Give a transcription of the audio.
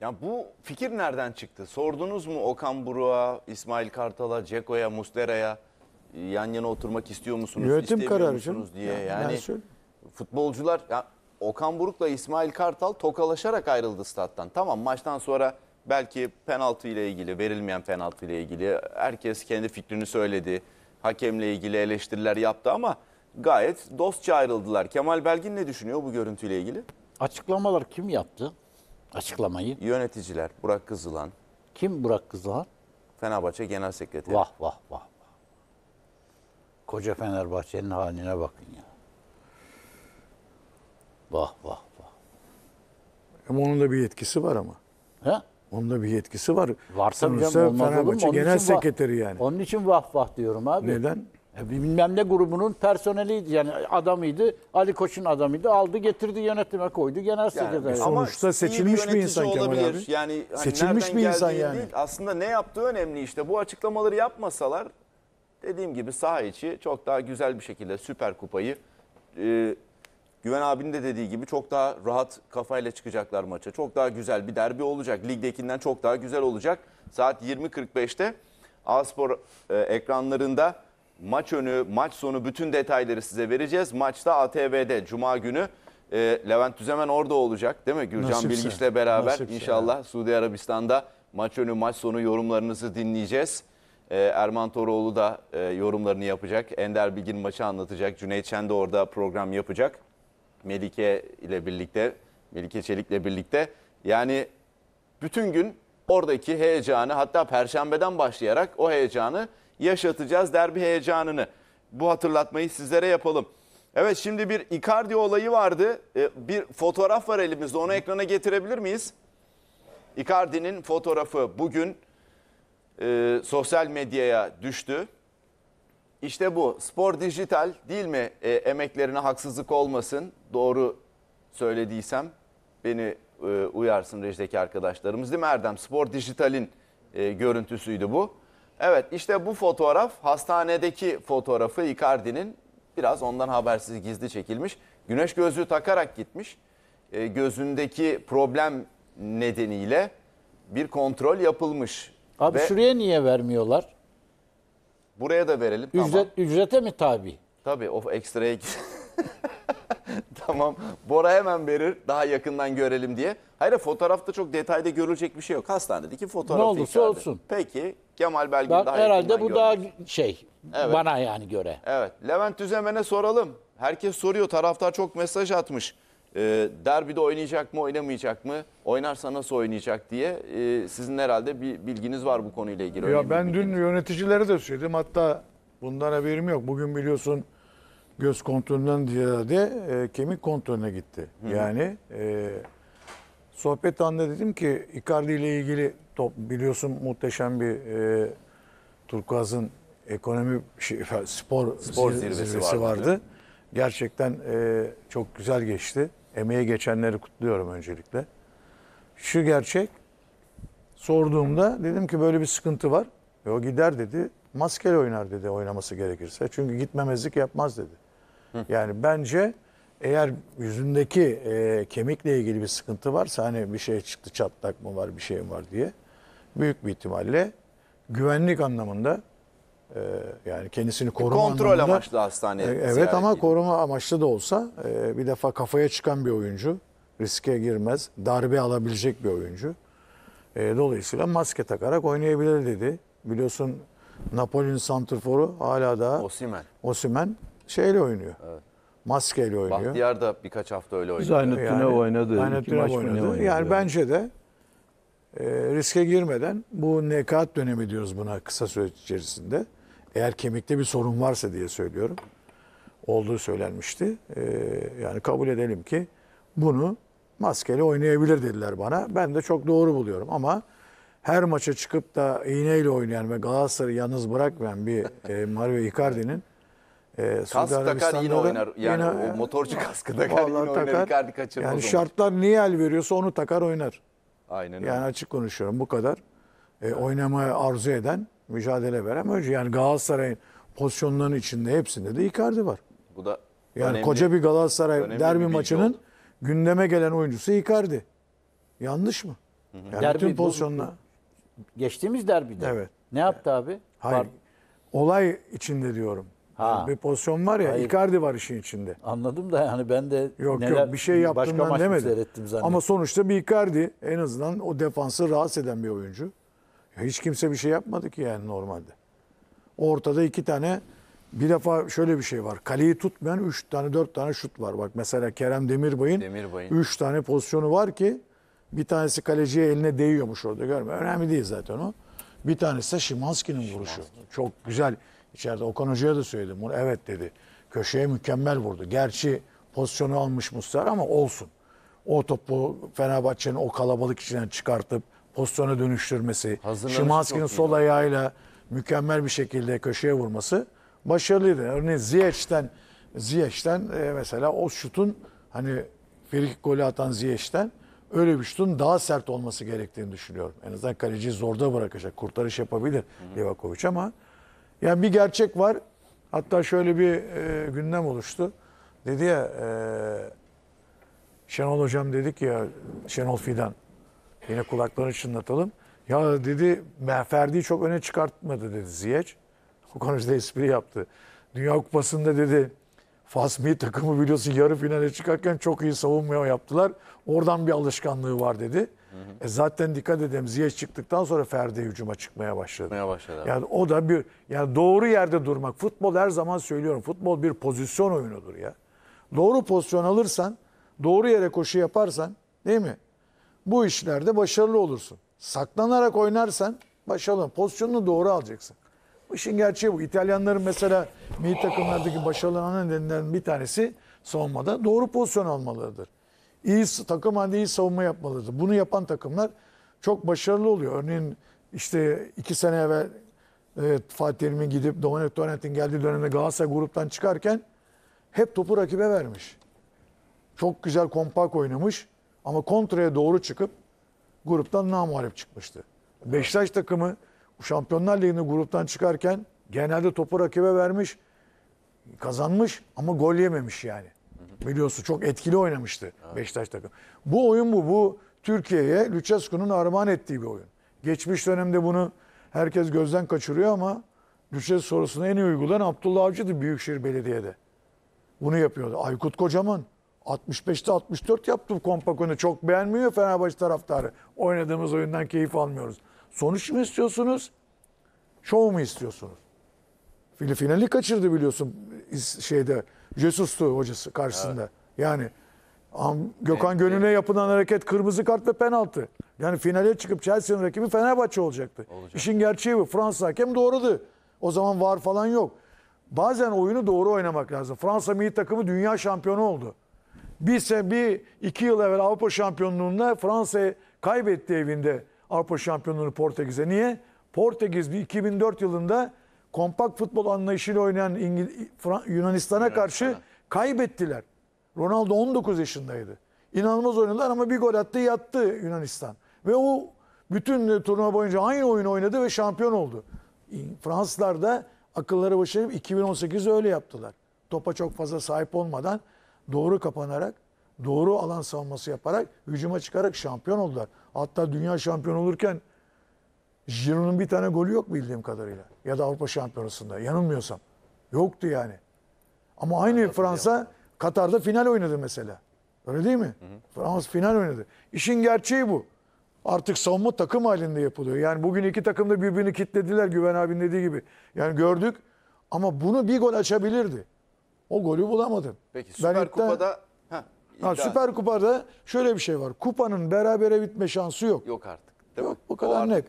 Ya bu fikir nereden çıktı? Sordunuz mu Okan Buruk'a, İsmail Kartal'a, Ceko'ya, Mustera'ya yan yana oturmak istiyor musunuz, Yönetim istemiyor kararı musunuz diye. Ya, yani ben futbolcular ya Okan Buruk'la İsmail Kartal tokalaşarak ayrıldı stat'tan. Tamam maçtan sonra belki penaltı ile ilgili, verilmeyen penaltı ile ilgili herkes kendi fikrini söyledi. Hakemle ilgili eleştiriler yaptı ama gayet dostça ayrıldılar. Kemal Belgin ne düşünüyor bu görüntüyle ilgili? Açıklamalar kim yaptı? Açıklamayı. Yöneticiler Burak Kızılan. Kim Burak Kızılan? Fenerbahçe Genel Sekreteri. Vah vah vah. Koca Fenerbahçe'nin haline bakın ya. Vah vah vah. Ama onun da bir yetkisi var ama. He? Onun da bir yetkisi var. Varsa Sonuçta canım, Fenerbahçe Genel Sekreteri yani. Onun için vah vah diyorum abi. Neden? E, bilmem ne grubunun personeliydi yani adamıydı. Ali Koç'un adamıydı. Aldı getirdi yönetime koydu genel sekreter. Yani, Sonuçta seçilmiş bir, bir insan Kemal olabilir. abi. Yani hani seçilmiş bir insan yani. Değil, aslında ne yaptığı önemli işte. Bu açıklamaları yapmasalar dediğim gibi saha içi çok daha güzel bir şekilde Süper Kupayı e, Güven abinin de dediği gibi çok daha rahat kafayla çıkacaklar maça. Çok daha güzel bir derbi olacak. Ligdekinden çok daha güzel olacak. Saat 20.45'te Aspor e, ekranlarında maç önü, maç sonu bütün detayları size vereceğiz. Maçta ATV'de Cuma günü e, Levent Düzemen orada olacak değil mi? Gürcan Nasipse. Bilgiç'le beraber Nasipse inşallah yani. Suudi Arabistan'da maç önü, maç sonu yorumlarınızı dinleyeceğiz. E, Erman Toroğlu da e, yorumlarını yapacak. Ender Bilgin maçı anlatacak. Cüneyt Şen de orada program yapacak. Melike ile birlikte, Melike Çelik'le birlikte. Yani bütün gün oradaki heyecanı hatta perşembeden başlayarak o heyecanı yaşatacağız derbi heyecanını. Bu hatırlatmayı sizlere yapalım. Evet şimdi bir Icardi olayı vardı. E, bir fotoğraf var elimizde onu ekrana getirebilir miyiz? Icardi'nin fotoğrafı bugün e, sosyal medyaya düştü. İşte bu spor dijital değil mi? E, emeklerine haksızlık olmasın. Doğru söylediysem beni e, uyarsın rejdeki arkadaşlarımız değil mi Erdem? Spor dijitalin e, görüntüsüydü bu. Evet işte bu fotoğraf hastanedeki fotoğrafı Icardi'nin biraz ondan habersiz gizli çekilmiş. Güneş gözlüğü takarak gitmiş. E, gözündeki problem nedeniyle bir kontrol yapılmış. Abi Ve şuraya niye vermiyorlar? buraya da verelim. Ücret, tamam. Ücrete mi tabi? Tabi, o ekstraya tamam. Bora hemen verir daha yakından görelim diye. Hayır fotoğrafta çok detayda görülecek bir şey yok. Hastanedeki fotoğrafı Ne olursa içeride. olsun. Peki Kemal Belgin Ben, daha herhalde yakından bu daha şey Evet. bana yani göre. Evet. Levent Düzemen'e soralım. Herkes soruyor. Taraftar çok mesaj atmış. Ee, derbide oynayacak mı, oynamayacak mı? Oynarsa nasıl oynayacak diye. Ee, sizin herhalde bir bilginiz var bu konuyla ilgili. Ya ben dün yöneticilere de söyledim. Hatta bundan haberim yok. Bugün biliyorsun göz kontrolünden ziyade e, kemik kontrolüne gitti. hı Yani e, sohbet anında dedim ki Icardi ile ilgili top biliyorsun muhteşem bir e, Turkuaz'ın ekonomi şey, spor, spor zirvesi, zirvesi vardı. vardı. Gerçekten e, çok güzel geçti. Emeğe geçenleri kutluyorum öncelikle. Şu gerçek sorduğumda dedim ki böyle bir sıkıntı var. E o gider dedi. Maskeli oynar dedi oynaması gerekirse. Çünkü gitmemezlik yapmaz dedi. Hı. Yani bence eğer yüzündeki e, kemikle ilgili bir sıkıntı varsa hani bir şey çıktı çatlak mı var bir şey mi var diye büyük bir ihtimalle güvenlik anlamında e, yani kendisini koruma Kontrol anlamında. amaçlı hastaneye. E, evet ama edeyim. koruma amaçlı da olsa e, bir defa kafaya çıkan bir oyuncu riske girmez. Darbe alabilecek bir oyuncu. E, dolayısıyla maske takarak oynayabilir dedi. Biliyorsun Napoli'nin santrforu hala da Osimen. Osimen şeyle oynuyor. Evet. Maskeyle oynuyor. Bahtiyar da birkaç hafta öyle oynuyor. Zaynettin'e yani, oynadı. Zaynettin'e oynadı. oynadı. Yani bence de e, riske girmeden bu nekat dönemi diyoruz buna kısa süre içerisinde. Eğer kemikte bir sorun varsa diye söylüyorum. Olduğu söylenmişti. E, yani kabul edelim ki bunu maskeli oynayabilir dediler bana. Ben de çok doğru buluyorum ama her maça çıkıp da iğneyle oynayan ve Galatasaray'ı yalnız bırakmayan bir e, Mario Icardi'nin e, Kask takar yine oynar. Yani yine, o motorcu kaskı takar yine oynar. Takar. Icardi kaçırmaz Yani onu. şartlar niye el veriyorsa onu takar oynar. Aynen öyle. Yani açık konuşuyorum bu kadar. E, oynamayı arzu eden, mücadele veren oyuncu. Yani Galatasaray'ın pozisyonlarının içinde hepsinde de Icardi var. Bu da yani önemli, koca bir Galatasaray önemli derbi bir maçının oldu. gündeme gelen oyuncusu Icardi. Yanlış mı? Hı hı. Yani derbi, bütün pozisyonla. Geçtiğimiz derbide. Evet. Ne yaptı abi? Hayır. Pardon. Olay içinde diyorum. Ha. Bir pozisyon var ya Hayır. Icardi var işin içinde. Anladım da yani ben de yok, neler, yok, bir şey yaptığından başka demedim. seyrettim zannettim. Ama sonuçta bir Icardi en azından o defansı rahatsız eden bir oyuncu. hiç kimse bir şey yapmadı ki yani normalde. Ortada iki tane bir defa şöyle bir şey var. Kaleyi tutmayan üç tane dört tane şut var. Bak mesela Kerem Demirbay'ın 3 Demirbay'ın. tane pozisyonu var ki bir tanesi kaleciye eline değiyormuş orada görme. Önemli değil zaten o. Bir tanesi de Şimanski'nin vuruşu. Çok güzel. İçeride Okan Hoca'ya da söyledim bunu. Evet dedi. Köşeye mükemmel vurdu. Gerçi pozisyonu almış Mustar ama olsun. O topu Fenerbahçe'nin o kalabalık içinden çıkartıp pozisyona dönüştürmesi, Şimanski'nin sol ayağıyla mükemmel bir şekilde köşeye vurması başarılıydı. Örneğin Ziyech'ten Ziyech'ten e, mesela o şutun hani Ferik golü atan Ziyech'ten öyle bir şutun daha sert olması gerektiğini düşünüyorum. En azından kaleciyi zorda bırakacak. Kurtarış yapabilir Livakovic ama yani bir gerçek var. Hatta şöyle bir e, gündem oluştu. Dedi ya e, Şenol Hocam dedik ya Şenol Fidan. Yine kulaklarını çınlatalım. Ya dedi Ferdi'yi çok öne çıkartmadı dedi Ziyeç. O konuda espri yaptı. Dünya Kupası'nda dedi Fas takımı biliyorsun yarı finale çıkarken çok iyi savunmaya yaptılar. Oradan bir alışkanlığı var dedi hı. E zaten dikkat edelim Ziyech çıktıktan sonra Ferdi hücuma çıkmaya başladı. Çıkmaya başladı. Yani o da bir yani doğru yerde durmak. Futbol her zaman söylüyorum. Futbol bir pozisyon oyunudur ya. Doğru pozisyon alırsan, doğru yere koşu yaparsan, değil mi? Bu işlerde başarılı olursun. Saklanarak oynarsan başarılı. Pozisyonunu doğru alacaksın. Bu işin gerçeği bu. İtalyanların mesela milli takımlardaki başarılı nedenlerinden bir tanesi savunmada doğru pozisyon almalarıdır iyi takım halinde iyi savunma yapmalıdır. Bunu yapan takımlar çok başarılı oluyor. Örneğin işte iki sene evvel e, Fatih Terim'in gidip Dominic Torrent'in geldiği dönemde Galatasaray gruptan çıkarken hep topu rakibe vermiş. Çok güzel kompak oynamış ama kontraya doğru çıkıp gruptan namuharip çıkmıştı. Beşiktaş takımı Şampiyonlar Ligi'nde gruptan çıkarken genelde topu rakibe vermiş, kazanmış ama gol yememiş yani. Biliyorsun çok etkili oynamıştı evet. Beşiktaş takım. Bu oyun bu. Bu Türkiye'ye Lucescu'nun armağan ettiği bir oyun. Geçmiş dönemde bunu herkes gözden kaçırıyor ama Lucescu sorusunu en iyi uygulayan Abdullah Avcı'dı Büyükşehir Belediye'de. Bunu yapıyordu. Aykut Kocaman 65'te 64 yaptı Kompakonu. Çok beğenmiyor Fenerbahçe taraftarı. Oynadığımız oyundan keyif almıyoruz. Sonuç mu istiyorsunuz? Şov mu istiyorsunuz? finali kaçırdı biliyorsun şeyde. Jesus'tu hocası karşısında. Evet. Yani Gökhan Gönül'e yapılan hareket kırmızı kart ve penaltı. Yani finale çıkıp Chelsea'nin rakibi Fenerbahçe olacaktı. Olacak. İşin gerçeği bu. Fransa hakem doğrudu. O zaman var falan yok. Bazen oyunu doğru oynamak lazım. Fransa milli takımı dünya şampiyonu oldu. Bir, sen, bir iki yıl evvel Avrupa şampiyonluğunda Fransa kaybetti evinde Avrupa şampiyonluğunu Portekiz'e. Niye? Portekiz 2004 yılında kompakt futbol anlayışıyla oynayan Yunanistan'a karşı kaybettiler. Ronaldo 19 yaşındaydı. İnanılmaz oynadılar ama bir gol attı yattı Yunanistan. Ve o bütün e, turnuva boyunca aynı oyunu oynadı ve şampiyon oldu. Fransızlar da akılları başına 2018 öyle yaptılar. Topa çok fazla sahip olmadan doğru kapanarak, doğru alan savunması yaparak, hücuma çıkarak şampiyon oldular. Hatta dünya şampiyon olurken Giroud'un bir tane golü yok bildiğim kadarıyla. Ya da Avrupa Şampiyonası'nda. Yanılmıyorsam. Yoktu yani. Ama aynı Anladım Fransa ya. Katar'da final oynadı mesela. Öyle değil mi? Hı hı. Fransız final oynadı. İşin gerçeği bu. Artık savunma takım halinde yapılıyor. Yani bugün iki takım da birbirini kitlediler Güven abinin dediği gibi. Yani gördük ama bunu bir gol açabilirdi. O golü bulamadım. Peki Süper ben Kupa'da heh, ha, Süper Kupa'da şöyle bir şey var. Kupanın berabere bitme şansı yok. Yok artık. Değil yok, mi? O kadar o net.